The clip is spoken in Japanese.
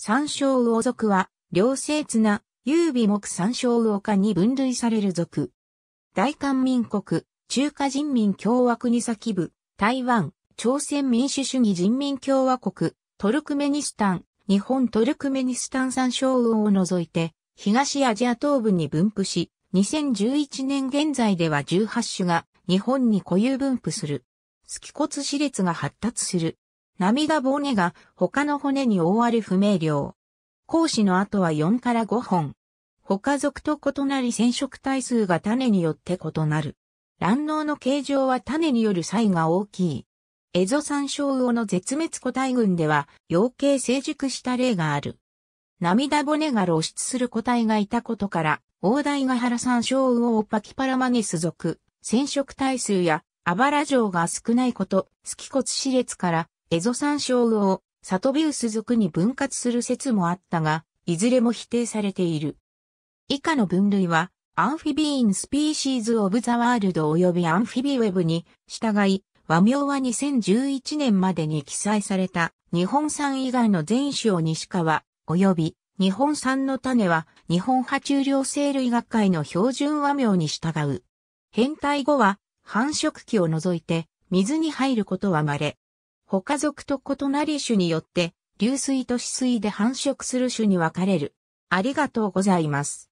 山椒魚属は、両性綱、優美木山椒魚科に分類される属。大韓民国、中華人民共和国先部、台湾、朝鮮民主主義人民共和国、トルクメニスタン、日本トルクメニスタン山椒魚を除いて、東アジア東部に分布し、2011年現在では18種が日本に固有分布する。スキコツ歯列が発達する。涙骨が他の骨に覆われ不明瞭。講師の後は4から5本。他属と異なり染色体数が種によって異なる。卵脳の形状は種による差異が大きい。エゾサンショウウオの絶滅個体群では、養鶏成熟した例がある。涙骨が露出する個体がいたことから、大台ヶ原サンショウウオパキパラマネス属、染色体数や、あばら状が少ないこと、スキ歯列から、エゾ山椒魚をサトビウス族に分割する説もあったが、いずれも否定されている。以下の分類は、アンフィビーンスピーシーズ・オブ・ザ・ワールド及びアンフィビウェブに従い、和名は2011年までに記載された日本産以外の全種を西川及び日本産の種は日本爬虫両生類学会の標準和名に従う。変態後は繁殖期を除いて水に入ることは稀。他属と異なり種によって、流水と死水で繁殖する種に分かれる。ありがとうございます。